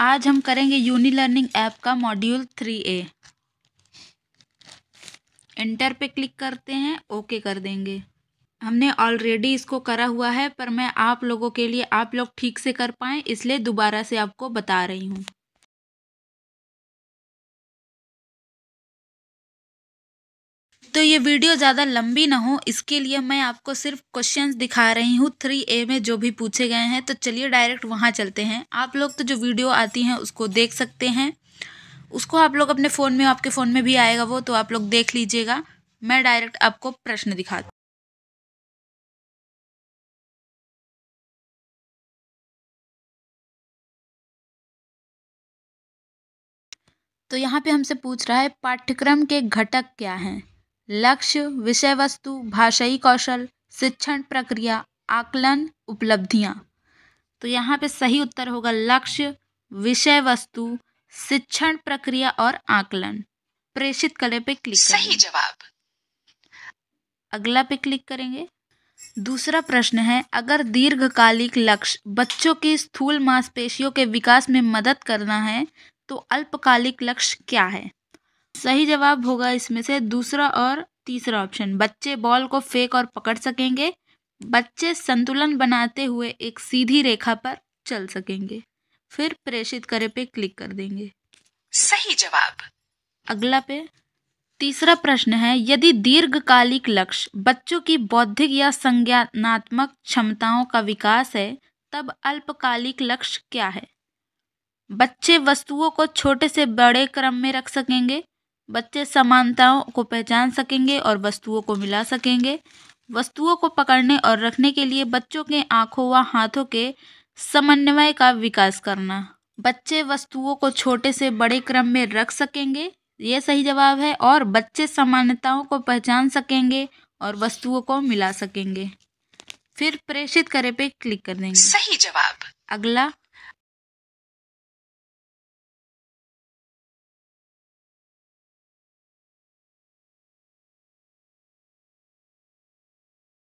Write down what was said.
आज हम करेंगे यूनी लर्निंग ऐप का मॉड्यूल थ्री ए इंटर पे क्लिक करते हैं ओके कर देंगे हमने ऑलरेडी इसको करा हुआ है पर मैं आप लोगों के लिए आप लोग ठीक से कर पाएँ इसलिए दोबारा से आपको बता रही हूँ तो ये वीडियो ज़्यादा लंबी ना हो इसके लिए मैं आपको सिर्फ क्वेश्चंस दिखा रही हूँ थ्री ए में जो भी पूछे गए हैं तो चलिए डायरेक्ट वहाँ चलते हैं आप लोग तो जो वीडियो आती हैं उसको देख सकते हैं उसको आप लोग अपने फ़ोन में आपके फ़ोन में भी आएगा वो तो आप लोग देख लीजिएगा मैं डायरेक्ट आपको प्रश्न दिखा तो यहाँ पे हमसे पूछ रहा है पाठ्यक्रम के घटक क्या हैं लक्ष्य विषय वस्तु भाषाई कौशल शिक्षण प्रक्रिया आकलन उपलब्धियाँ तो यहाँ पे सही उत्तर होगा लक्ष्य विषय वस्तु शिक्षण प्रक्रिया और आकलन प्रेषित कले पे क्लिक सही जवाब अगला पे क्लिक करेंगे दूसरा प्रश्न है अगर दीर्घकालिक लक्ष्य बच्चों की स्थूल मांसपेशियों के विकास में मदद करना है तो अल्पकालिक लक्ष्य क्या है सही जवाब होगा इसमें से दूसरा और तीसरा ऑप्शन बच्चे बॉल को फेंक और पकड़ सकेंगे बच्चे संतुलन बनाते हुए एक सीधी रेखा पर चल सकेंगे फिर प्रेषित करे पे क्लिक कर देंगे सही जवाब अगला पे तीसरा प्रश्न है यदि दीर्घकालिक लक्ष्य बच्चों की बौद्धिक या संज्ञानात्मक क्षमताओं का विकास है तब अल्पकालिक लक्ष्य क्या है बच्चे वस्तुओं को छोटे से बड़े क्रम में रख सकेंगे बच्चे समानताओं को पहचान सकेंगे और वस्तुओं को मिला सकेंगे वस्तुओं को पकड़ने और रखने के लिए बच्चों के आँखों व हाथों के समन्वय का विकास करना बच्चे वस्तुओं को छोटे से बड़े क्रम में रख सकेंगे ये सही जवाब है और बच्चे समानताओं को पहचान सकेंगे और वस्तुओं को मिला सकेंगे फिर प्रेषित करे पे क्लिक कर देंगे सही जवाब अगला